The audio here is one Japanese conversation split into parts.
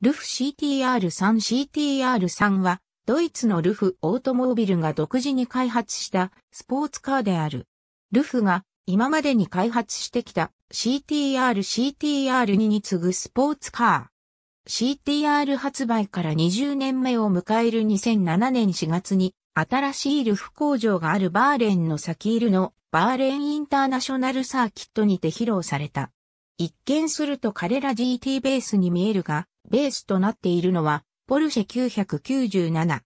ルフ CTR3CTR3 は、ドイツのルフオートモービルが独自に開発したスポーツカーである。ルフが今までに開発してきた CTR-CTR2 に次ぐスポーツカー。CTR 発売から20年目を迎える2007年4月に新しいルフ工場があるバーレンの先入りのバーレンインターナショナルサーキットにて披露された。一見すると彼ら GT ベースに見えるが、ベースとなっているのは、ポルシェ997。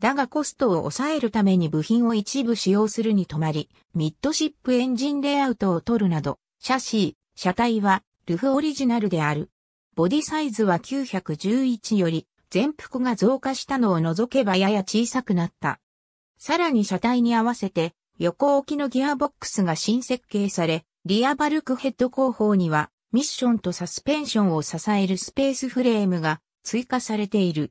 だがコストを抑えるために部品を一部使用するに止まり、ミッドシップエンジンレイアウトを取るなど、シャシー、車体はルフオリジナルである。ボディサイズは911より、全幅が増加したのを除けばやや小さくなった。さらに車体に合わせて、横置きのギアボックスが新設計され、リアバルクヘッド後方にはミッションとサスペンションを支えるスペースフレームが追加されている。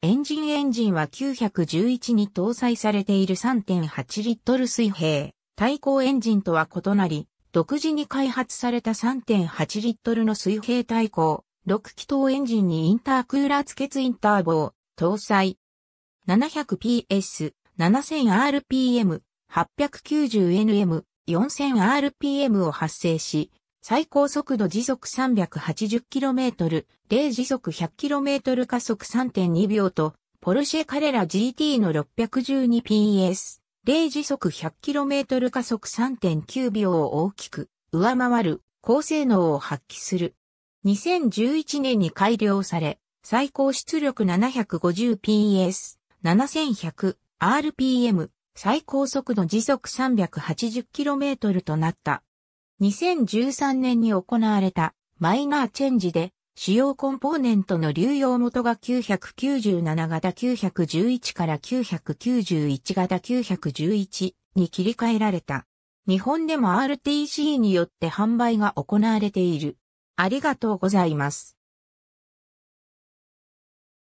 エンジンエンジンは911に搭載されている3.8リットル水平、対向エンジンとは異なり、独自に開発された3.8リットルの水平対向、6気筒エンジンにインタークーラー付けインターボを搭載。700PS、7000rpm、890nm、4000rpm を発生し、最高速度時速 380km、0時速 100km 加速3.2秒と、ポルシェカレラ GT の 612PS、0時速 100km 加速3.9秒を大きく上回る高性能を発揮する。2011年に改良され、最高出力 750PS、7100RPM、最高速度時速 380km となった。2013年に行われたマイナーチェンジで主要コンポーネントの流用元が997型911から991型911に切り替えられた。日本でも RTC によって販売が行われている。ありがとうございます。